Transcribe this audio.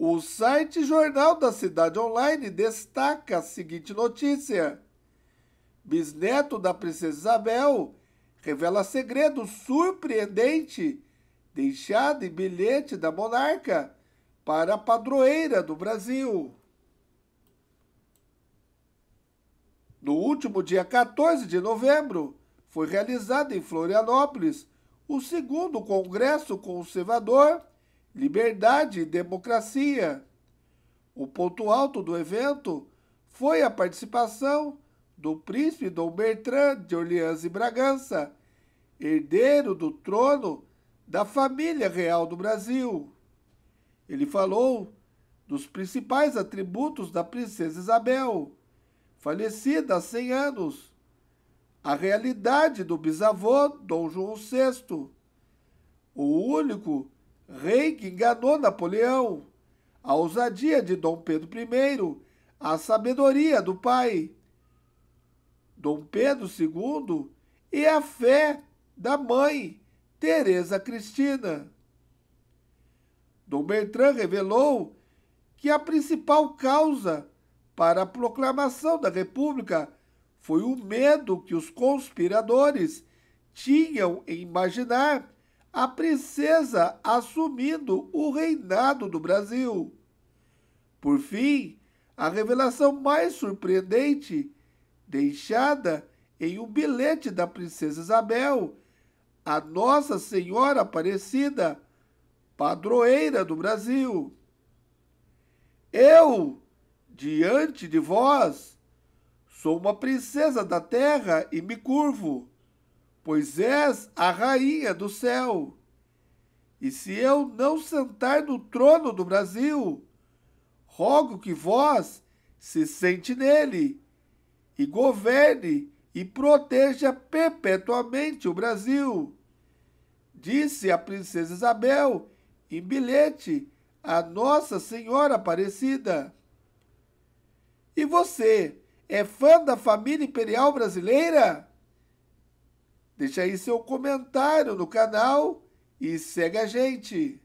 O site Jornal da Cidade Online destaca a seguinte notícia: Bisneto da Princesa Isabel revela segredo surpreendente deixado em bilhete da monarca para a padroeira do Brasil. No último dia 14 de novembro, foi realizado em Florianópolis o segundo Congresso Conservador liberdade e democracia. O ponto alto do evento foi a participação do príncipe Dom Bertrand de Orleans e Bragança, herdeiro do trono da família real do Brasil. Ele falou dos principais atributos da princesa Isabel, falecida há 100 anos, a realidade do bisavô Dom João VI, o único rei que enganou Napoleão, a ousadia de Dom Pedro I, a sabedoria do pai, Dom Pedro II e a fé da mãe, Teresa Cristina. Dom Bertrand revelou que a principal causa para a proclamação da República foi o medo que os conspiradores tinham em imaginar a princesa assumindo o reinado do Brasil. Por fim, a revelação mais surpreendente, deixada em um bilhete da princesa Isabel, a Nossa Senhora Aparecida, padroeira do Brasil. Eu, diante de vós, sou uma princesa da terra e me curvo pois és a rainha do céu. E se eu não sentar no trono do Brasil, rogo que vós se sente nele e governe e proteja perpetuamente o Brasil. Disse a princesa Isabel em bilhete a Nossa Senhora Aparecida. E você é fã da família imperial brasileira? Deixa aí seu comentário no canal e segue a gente.